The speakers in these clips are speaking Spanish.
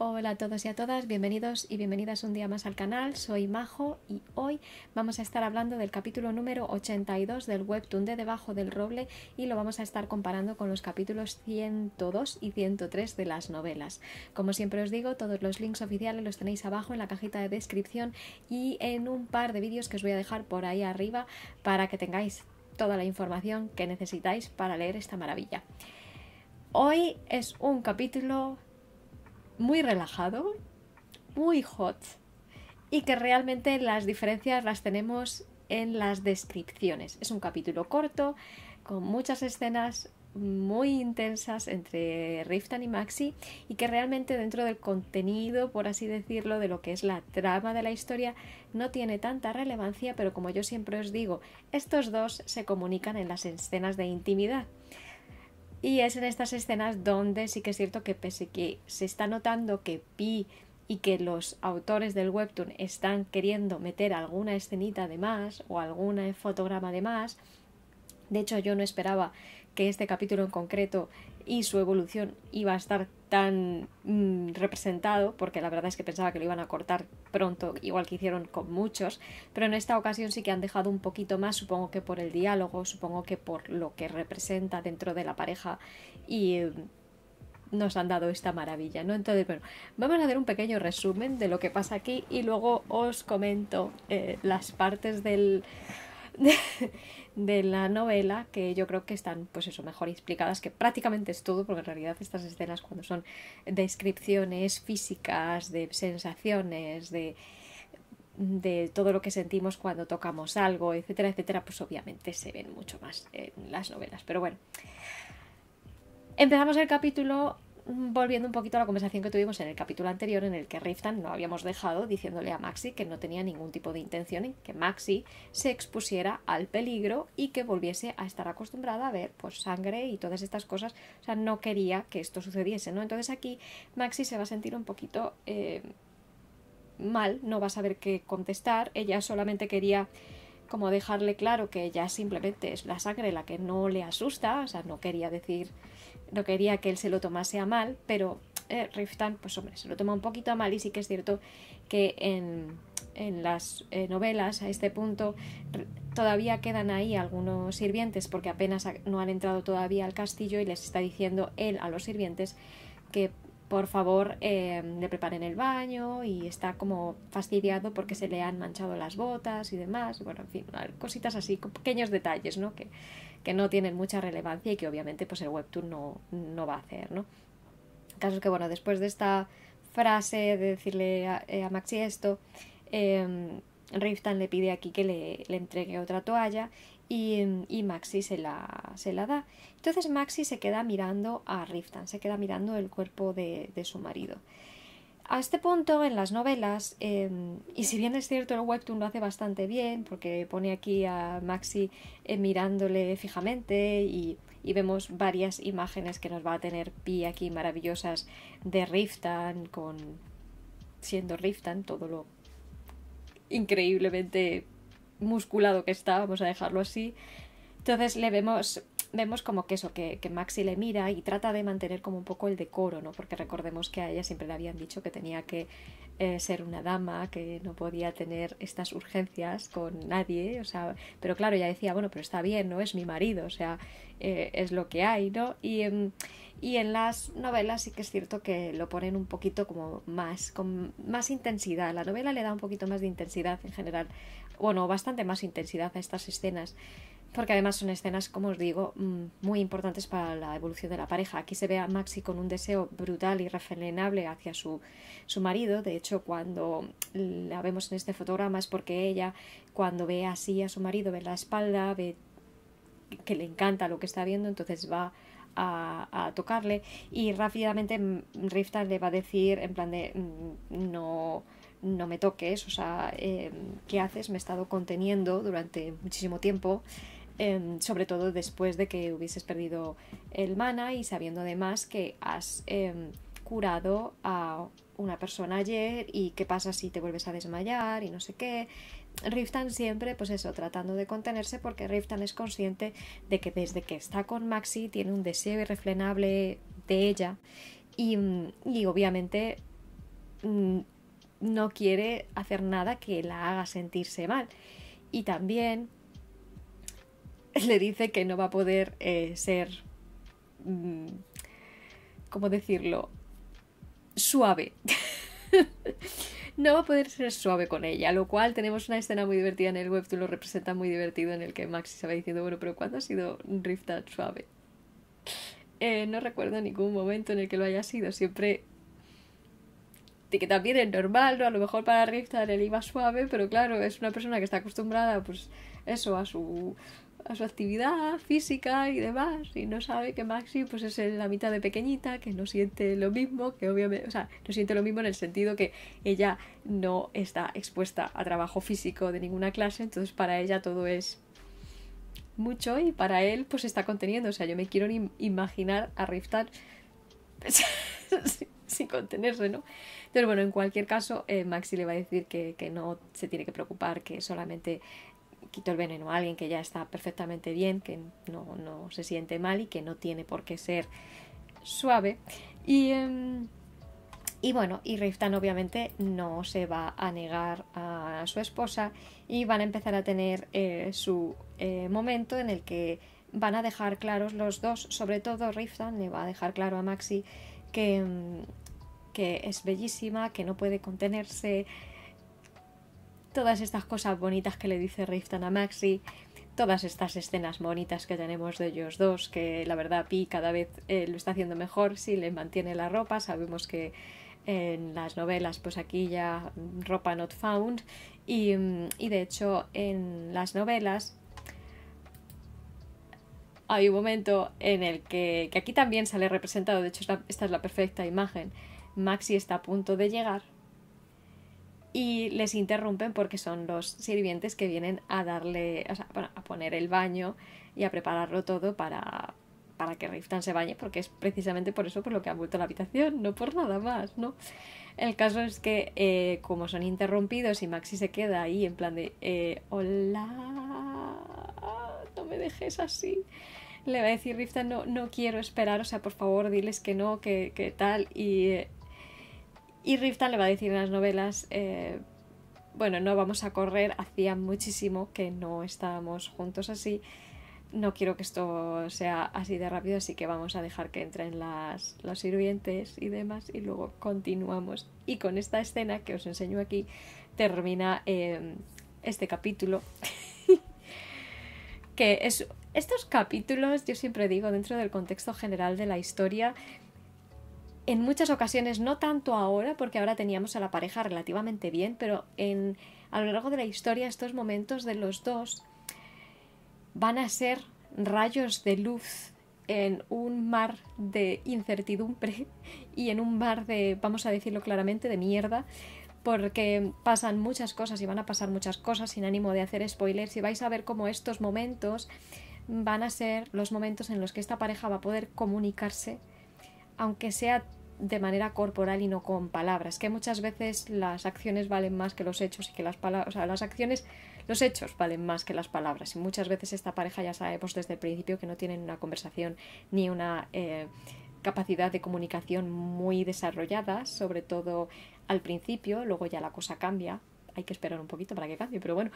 Hola a todos y a todas, bienvenidos y bienvenidas un día más al canal, soy Majo y hoy vamos a estar hablando del capítulo número 82 del webtoon de Debajo del Roble y lo vamos a estar comparando con los capítulos 102 y 103 de las novelas. Como siempre os digo, todos los links oficiales los tenéis abajo en la cajita de descripción y en un par de vídeos que os voy a dejar por ahí arriba para que tengáis toda la información que necesitáis para leer esta maravilla. Hoy es un capítulo muy relajado, muy hot y que realmente las diferencias las tenemos en las descripciones. Es un capítulo corto, con muchas escenas muy intensas entre Riftan y Maxi y que realmente dentro del contenido, por así decirlo, de lo que es la trama de la historia, no tiene tanta relevancia, pero como yo siempre os digo, estos dos se comunican en las escenas de intimidad y es en estas escenas donde sí que es cierto que pese que se está notando que Pi y que los autores del webtoon están queriendo meter alguna escenita de más o algún fotograma de más, de hecho yo no esperaba que este capítulo en concreto y su evolución iba a estar tan mm, representado, porque la verdad es que pensaba que lo iban a cortar pronto, igual que hicieron con muchos, pero en esta ocasión sí que han dejado un poquito más, supongo que por el diálogo, supongo que por lo que representa dentro de la pareja y mm, nos han dado esta maravilla, ¿no? Entonces, bueno, vamos a hacer un pequeño resumen de lo que pasa aquí y luego os comento eh, las partes del... de la novela que yo creo que están pues eso mejor explicadas que prácticamente es todo porque en realidad estas escenas cuando son descripciones físicas de sensaciones de de todo lo que sentimos cuando tocamos algo, etcétera, etcétera, pues obviamente se ven mucho más en las novelas. Pero bueno, empezamos el capítulo volviendo un poquito a la conversación que tuvimos en el capítulo anterior en el que Riftan no habíamos dejado diciéndole a Maxi que no tenía ningún tipo de intención en que Maxi se expusiera al peligro y que volviese a estar acostumbrada a ver pues sangre y todas estas cosas, o sea, no quería que esto sucediese, ¿no? Entonces aquí Maxi se va a sentir un poquito eh, mal, no va a saber qué contestar, ella solamente quería como dejarle claro que ella simplemente es la sangre la que no le asusta, o sea, no quería decir no quería que él se lo tomase a mal, pero eh, Riftan, pues hombre, se lo toma un poquito a mal y sí que es cierto que en, en las eh, novelas a este punto todavía quedan ahí algunos sirvientes porque apenas no han entrado todavía al castillo y les está diciendo él a los sirvientes que por favor em, le preparen el baño y está como fastidiado porque se le han manchado las botas y demás, bueno, en fin, cositas así, pequeños detalles, ¿no? Que, que no tienen mucha relevancia y que obviamente pues el webtoon no, no va a hacer, ¿no? El caso es que, bueno, después de esta frase de decirle a, eh, Maxi esto, em, Riftan le pide aquí que le, entregue otra toalla y, Maxi se la, se la da. Entonces Maxi se queda mirando a Riftan, se queda mirando el cuerpo de, de su marido. A este punto en las novelas, em, y si bien es cierto el webtoon lo hace bastante bien, porque pone aquí a Maxi eh, mirándole fijamente y, y, vemos varias imágenes que nos va a tener Pi aquí maravillosas de Riftan, con siendo Riftan todo lo increíblemente musculado que está, vamos a dejarlo así. Entonces le vemos vemos como que eso, que, Maxi le mira y trata de mantener como un poco el decoro, ¿no? Porque recordemos que a ella siempre le habían dicho que tenía que eh, ser una dama, que no podía tener estas urgencias con nadie, o sea, pero claro, ella decía, bueno, pero está bien, ¿no? Es mi marido, o sea, eh, es lo que hay, ¿no? Y, em, y, en las novelas sí que es cierto que lo ponen un poquito como más, con más intensidad, la novela le da un poquito más de intensidad en general, bueno, bastante más intensidad a estas escenas porque además son escenas, como os digo, mm, muy importantes para la evolución de la pareja. Aquí se ve a Maxi con un deseo brutal y refrenable hacia su, marido. De hecho, cuando la vemos en este fotograma es porque ella, cuando ve así a su marido, ve la espalda, ve que le encanta lo que está viendo, entonces va a, tocarle y rápidamente mm, Rifta le va a decir en plan de mm, no no me toques, o sea, eh, ¿qué haces? Me he estado conteniendo durante muchísimo tiempo Em, sobre todo después de que hubieses perdido el mana y sabiendo además que has em, curado a una persona ayer y qué pasa si te vuelves a desmayar y no sé qué. Riftan siempre, pues eso, tratando de contenerse porque Riftan es consciente de que desde que está con Maxi tiene un deseo irrefrenable de ella y, mm, y obviamente mm, no quiere hacer nada que la haga sentirse mal. Y también le dice que no va a poder eh, ser, mm, ¿cómo decirlo? Suave. no va a poder ser suave con ella, lo cual tenemos una escena muy divertida en el web. Tú lo representas muy divertido en el que Maxi se va diciendo, bueno, pero ¿cuándo ha sido riftar suave? Eh, no recuerdo ningún momento en el que lo haya sido, siempre que también es normal, ¿no? A lo mejor para Riftar él iba suave, pero claro, es una persona que está acostumbrada, pues, eso, a su a su actividad física y demás, y no sabe que Maxi pues es la mitad de pequeñita, que no siente lo mismo, que obviamente, o sea, no siente lo mismo en el sentido que ella no está expuesta a trabajo físico de ninguna clase, entonces para ella todo es mucho y para él pues está conteniendo, o sea, yo me quiero imaginar a Riftar sin, contenerse, ¿no? Entonces, bueno, en cualquier caso, eh, Maxi le va a decir que no se tiene que preocupar, que solamente quito el veneno a alguien que ya está perfectamente bien, que no, se siente mal y que no tiene por qué ser suave. Y, em, y bueno, y Riftan obviamente no se va a negar a su esposa y van a empezar a tener eh, su eh, momento en el que van a dejar claros los dos, sobre todo Riftan le va a dejar claro a Maxi que, em, que es bellísima, que no puede contenerse, todas estas cosas bonitas que le dice Riftan a Maxi, todas estas escenas bonitas que tenemos de ellos dos, que la verdad Pi cada vez eh, lo está haciendo mejor, si le mantiene la ropa, sabemos que en las novelas pues aquí ya mm, ropa not found mm, y, de hecho en las novelas hay un momento en el que, que aquí también sale representado, de hecho esta es la perfecta imagen, Maxi está a punto de llegar y les interrumpen porque son los sirvientes que vienen a darle, a poner el baño y a prepararlo todo para, para que Riftan se bañe, porque es precisamente por eso por lo que han vuelto a la habitación, no por nada más, ¿no? El caso es que eh, como son interrumpidos y Maxi se queda ahí en plan de, eh, hola, no me dejes así, le va a decir Riftan, no, no quiero esperar, o sea, por favor, diles que no, que, tal, y... Eh, y Rifta le va a decir en las novelas, eh, bueno, no vamos a correr, hacía muchísimo que no estábamos juntos así, no quiero que esto sea así de rápido, así que vamos a dejar que entren las, los sirvientes y demás y luego continuamos. Y con esta escena que os enseño aquí termina em, este capítulo. que es, estos capítulos, yo siempre digo, dentro del contexto general de la historia, en muchas ocasiones, no tanto ahora, porque ahora teníamos a la pareja relativamente bien, pero en, a lo largo de la historia estos momentos de los dos van a ser rayos de luz en un mar de incertidumbre y en un mar de, vamos a decirlo claramente, de mierda, porque pasan muchas cosas y van a pasar muchas cosas sin ánimo de hacer spoilers y vais a ver cómo estos momentos van a ser los momentos en los que esta pareja va a poder comunicarse, aunque sea de manera corporal y no con palabras, que muchas veces las acciones valen más que los hechos y que las palabras, o sea, las acciones, los hechos valen más que las palabras. Y muchas veces esta pareja ya sabemos desde el principio que no tienen una conversación ni una eh, capacidad de comunicación muy desarrollada, sobre todo al principio, luego ya la cosa cambia, hay que esperar un poquito para que cambie, pero bueno,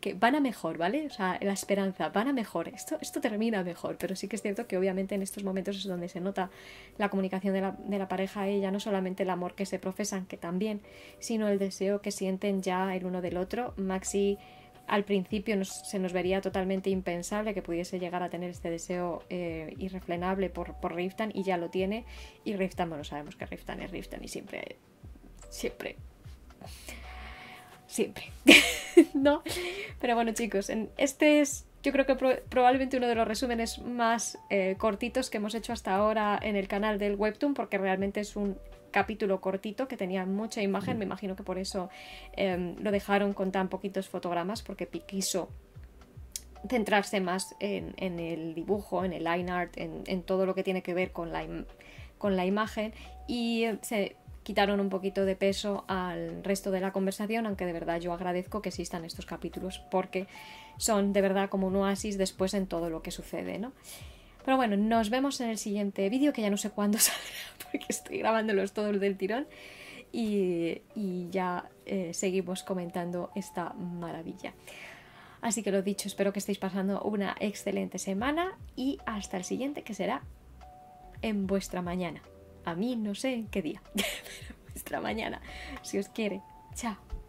que van a mejor, ¿vale? O sea, la esperanza, van a mejor, esto, esto termina mejor, pero sí que es cierto que obviamente en estos momentos es donde se nota la comunicación de la, pareja a ella, no solamente el amor que se profesan, que también, sino el deseo que sienten ya el uno del otro. Maxi al principio se nos vería totalmente impensable que pudiese llegar a tener este deseo eh, irrefrenable por, por Riftan y ya lo tiene. Y Riftan, bueno, sabemos que Riftan es Riftan y siempre, siempre siempre, ¿no? Pero bueno chicos, en, este es yo creo que probablemente uno de los resúmenes más eh, cortitos que hemos hecho hasta ahora en el canal del Webtoon, porque realmente es un capítulo cortito que tenía mucha imagen, me imagino que por eso em, lo dejaron con tan poquitos fotogramas, porque quiso centrarse más en, el dibujo, en el line art, en, todo lo que tiene que ver con la, con la imagen y eh, se quitaron un poquito de peso al resto de la conversación, aunque de verdad yo agradezco que existan estos capítulos porque son de verdad como un oasis después en todo lo que sucede, ¿no? Pero bueno, nos vemos en el siguiente vídeo que ya no sé cuándo saldrá porque estoy grabándolos todos del tirón y, ya eh, seguimos comentando esta maravilla. Así que lo dicho, espero que estéis pasando una excelente semana y hasta el siguiente que será en vuestra mañana a mí no sé en qué día, pero mañana, si os quiere. Chao.